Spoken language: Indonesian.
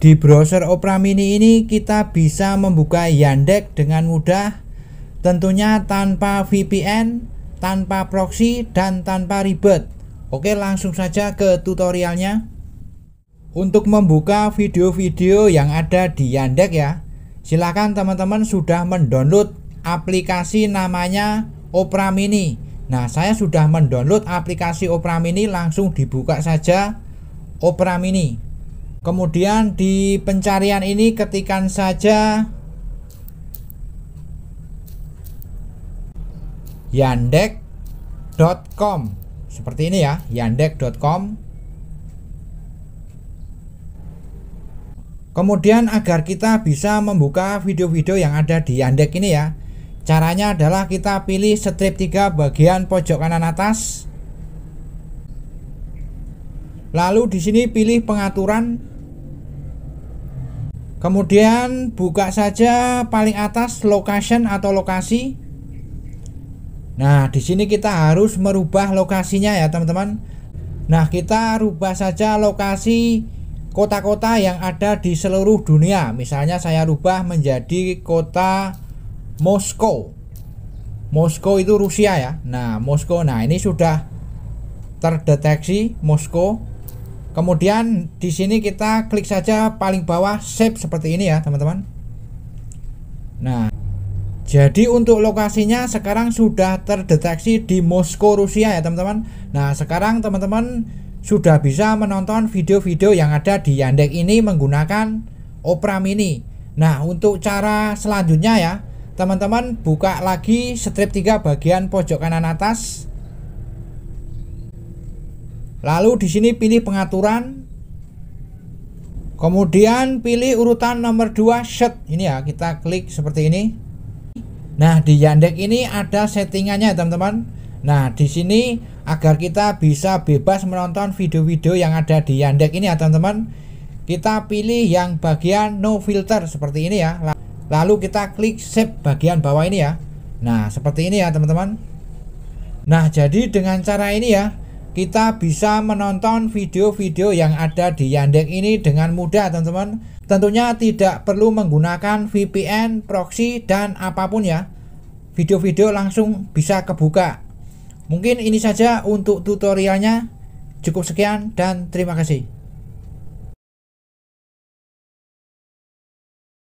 Di browser Opera Mini ini kita bisa membuka Yandex dengan mudah tentunya tanpa VPN, tanpa proxy dan tanpa ribet. Oke, langsung saja ke tutorialnya. Untuk membuka video-video yang ada di Yandex ya. Silakan teman-teman sudah mendownload aplikasi namanya Opera Mini. Nah, saya sudah mendownload aplikasi Opera Mini langsung dibuka saja Opera Mini kemudian di pencarian ini ketikan saja yandex.com seperti ini ya yandex.com. kemudian agar kita bisa membuka video-video yang ada di yandex ini ya caranya adalah kita pilih strip 3 bagian pojok kanan atas lalu di sini pilih pengaturan Kemudian buka saja paling atas location atau lokasi. Nah, di sini kita harus merubah lokasinya ya, teman-teman. Nah, kita rubah saja lokasi kota-kota yang ada di seluruh dunia. Misalnya saya rubah menjadi kota Moskow. Moskow itu Rusia ya. Nah, Moskow. Nah, ini sudah terdeteksi Moskow. Kemudian di sini kita klik saja paling bawah shape seperti ini ya, teman-teman. Nah, jadi untuk lokasinya sekarang sudah terdeteksi di Moskow, Rusia ya, teman-teman. Nah, sekarang teman-teman sudah bisa menonton video-video yang ada di Yandex ini menggunakan Opera Mini. Nah, untuk cara selanjutnya ya, teman-teman buka lagi strip 3 bagian pojok kanan atas Lalu di sini pilih pengaturan. Kemudian pilih urutan nomor 2 set. Ini ya, kita klik seperti ini. Nah, di Yandex ini ada settingannya, teman-teman. Nah, di sini agar kita bisa bebas menonton video-video yang ada di Yandex ini ya, teman-teman. Kita pilih yang bagian no filter seperti ini ya. Lalu kita klik save bagian bawah ini ya. Nah, seperti ini ya, teman-teman. Nah, jadi dengan cara ini ya, kita bisa menonton video-video yang ada di Yandex ini dengan mudah teman-teman tentunya tidak perlu menggunakan VPN, proxy, dan apapun ya video-video langsung bisa kebuka mungkin ini saja untuk tutorialnya cukup sekian dan terima kasih